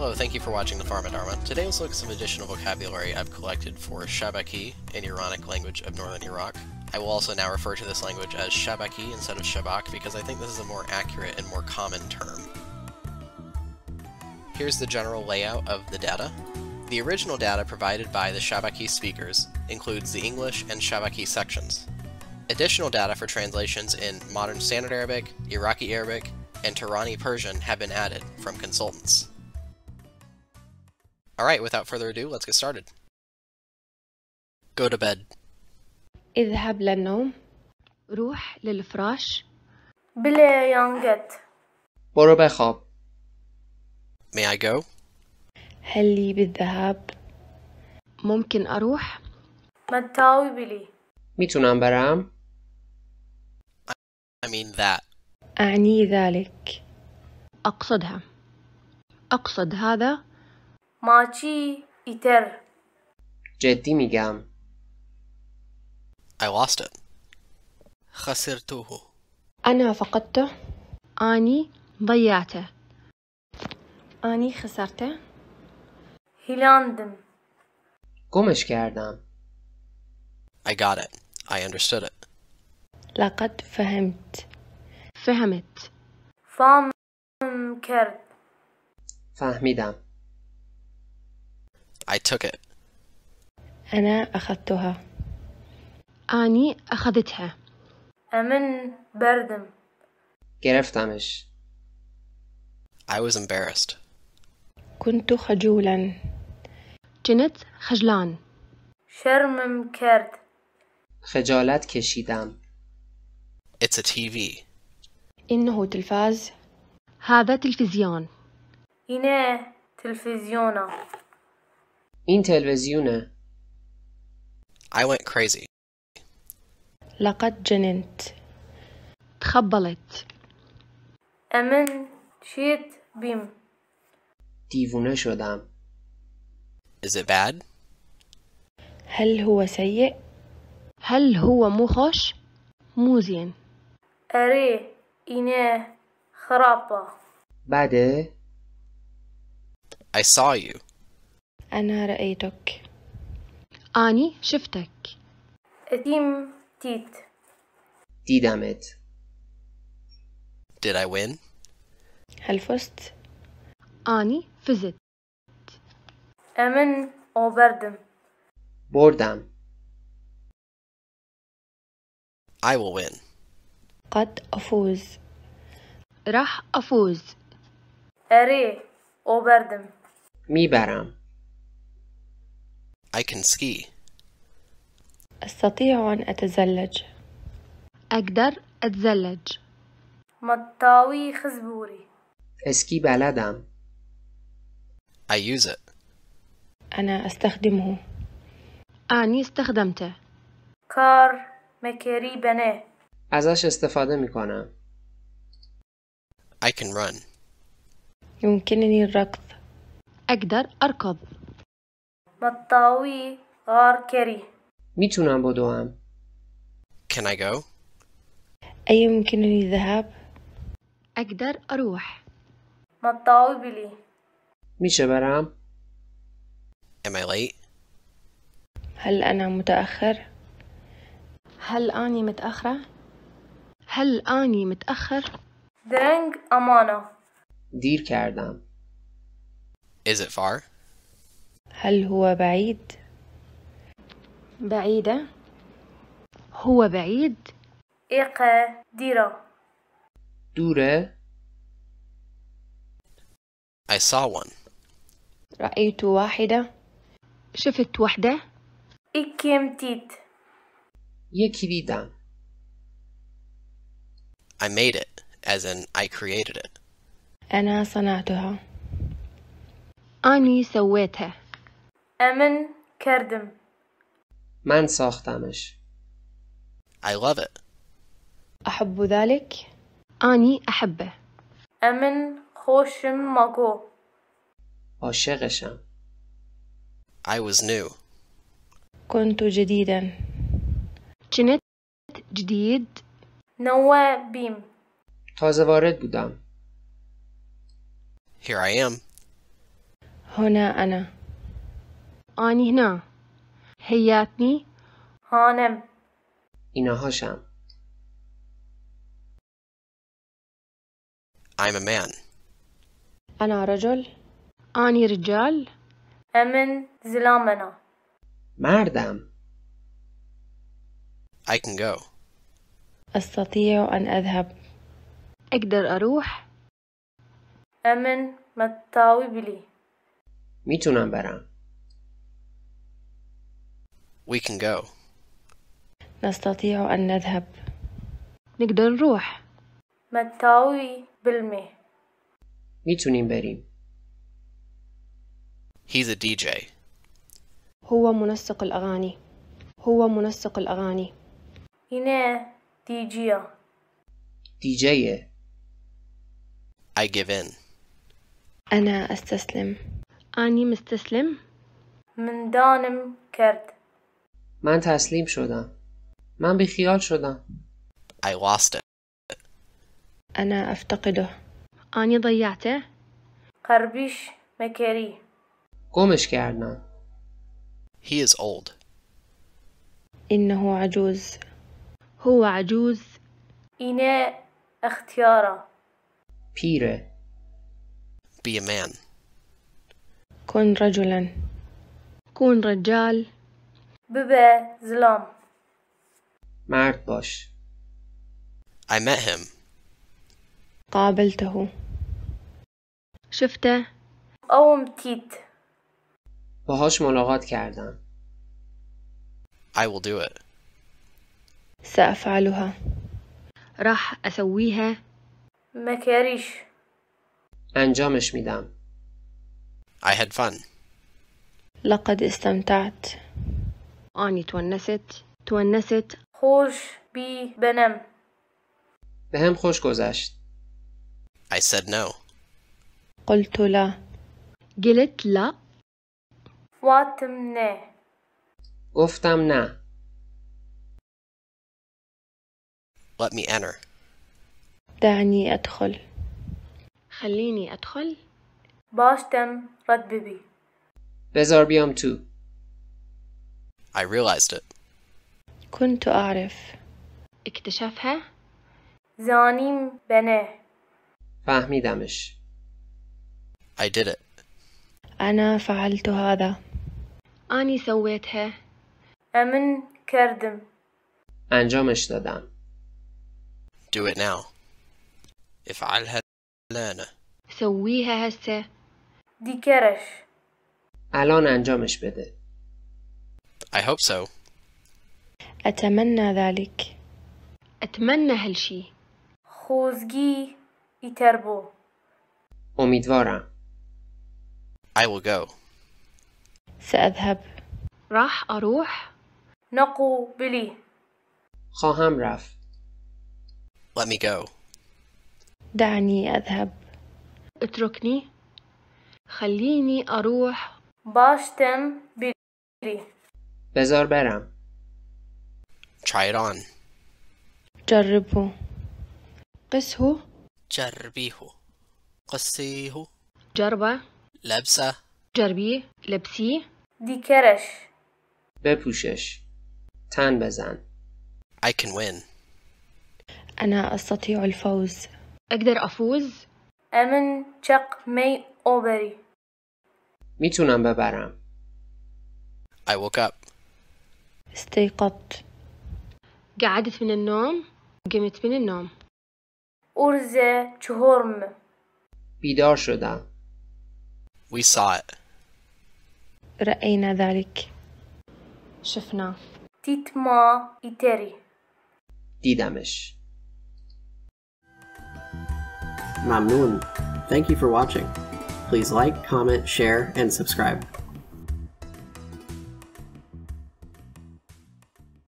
Hello, thank you for watching The Farm Dharma. Today let's look at some additional vocabulary I've collected for Shabaki, an Iranic language of northern Iraq. I will also now refer to this language as Shabaki instead of Shabak because I think this is a more accurate and more common term. Here's the general layout of the data. The original data provided by the Shabaki speakers includes the English and Shabaki sections. Additional data for translations in Modern Standard Arabic, Iraqi Arabic, and Tehrani Persian have been added from consultants. Alright, without further ado, let's get started. Go to bed. اذهب للنوم. روح للفراش. باليونجت. برو بخواب. May I go? هل لي بالذهاب؟ ممكن أروح؟ متاوي بلي. میتونم برم؟ I mean that. أعني ذلك. أقصدها. أقصد هذا ماچی ایتر جدی میگم I lost it خسرته أنا فقدته أني ضيعته أني خسرته هلاندم گمش کردم I got it I understood it لقد فهمت فهمت فهم کرد فهمیدم I took it. أنا أخذتها. أني أخذتها. أمن بردم. عرفتمش. I was embarrassed. كنت خجولا. كنت خجلان. شرمم كرد. خجالت کشیدم. It's a TV. إنه تلفاز. هذا تلفزيون. إنه تلفزيونه. این تلویزیونه I went crazy لقد جننت تخبلت امن شيت بيم دیوونه شدم Is it bad? هل هو سيء؟ هل هو مو خوش؟ مو زين أري إنه خرابة بعده I saw you أنا رأيتك أني شفتك أديم تيت ديدامت Did I win? هل فزت؟ أني فزت أمن أو بردم بردم I will win قد أفوز راح أفوز أري أو بردم برام I can ski. أستطيع أن أتزلج. أقدر أتزلج. مطاوي خزبوري. اسكي بلدم. I use it. أنا أستخدمه. أني استخدمته. كار مكيري بني. ازش استفاده می I can run. يمكنني الركض. أقدر أركض. مطاوی غار کری میتونم بدوم Can I go? أي يمكنني الذهاب؟ أقدر أروح مطاوي بلي ميشا برام؟ Am I late? هل أنا متأخر؟ هل أني متأخرة؟ هل أني متأخر؟ درنگ امانا دير كاردام Is it far? هل هو بعيد بعيدة هو بعيد ديرا دورا I saw one رأيت واحدة شفت واحدة İkimtit. تيت vidan. I made it, as in I created it. أنا صنعتها. أني سويتها. امن کردم من ساختمش I love it أحب ذلك أني أحبه امن خوشم مگو عاشقشم I was new كنت جديدا كنت جديد نوا بيم تازه وارد بودم Here I am هنا أنا أني هنا حياتني هانم هاشم I'm a man أنا رجل أني رجال أمن زلامنا مردم I can go أستطيع أن أذهب أقدر أروح أمن متاوي بلي میتونم برم We can go. نستطيع أن نذهب. نقدر نروح. متاوي بالمي. ميتونين بريم. He's a DJ. هو منسق الأغاني. هو منسق الأغاني. جي. دي جي. I give in. أنا أستسلم. أني مستسلم. من دانم كرد. من تسلیم شدم من خیال شدم I lost it. انا افتقده. آنی ضیعته؟ قربیش مکری. گمش کردم He is old. انه عجوز هو عجوز اینه اختیاره پیره Be a man. کن رجلا کن رجال ببه زلام مرد باش I met him قابلته شفته قومتيت باهاش ملاقات کردم I will do it سأفعلها راح أسويها مكاريش انجامش میدم I had fun لقد استمتعت أني تونست تونست خوش بی بنم به هم خوش گذشت I said no قلت لا قلت لا فاتم نه گفتم نه Let me enter دعني أدخل خليني أدخل باشتم رد ببي بذار بیام تو I realized it. كنت أعرف اكتشفها زانیم بنه فهمیدمش I did it. أنا فعلت هذا أني سويتها امن كردم انجامش دادم Do it now. افعلها لانا سويها هسه كرش الان انجامش بده I hope so. أتمنى ذلك. أتمنى هالشي. خوزجي ایتربو. أميدوارا. I will go. سأذهب. راح أروح. نقو بلي. خواهم راف. Let me go. دعني أذهب. اتركني. خليني أروح. باشتم بلي. بزار برم Try it on جربه قسه جربه لبسه جربی لبسیه دیکرش بپوشش تن بزن I can win انا استطيع الفوز اقدر افوز. امن چق مي أوبري میتونم ببرم I woke up استيقظت قعدت من النوم قمت من النوم أرزة چهارم بيدار شدا We saw it رأينا ذلك شفناه تیتما إتري دیدمش ممنون Thank you for watching. Please like, comment, share, and subscribe.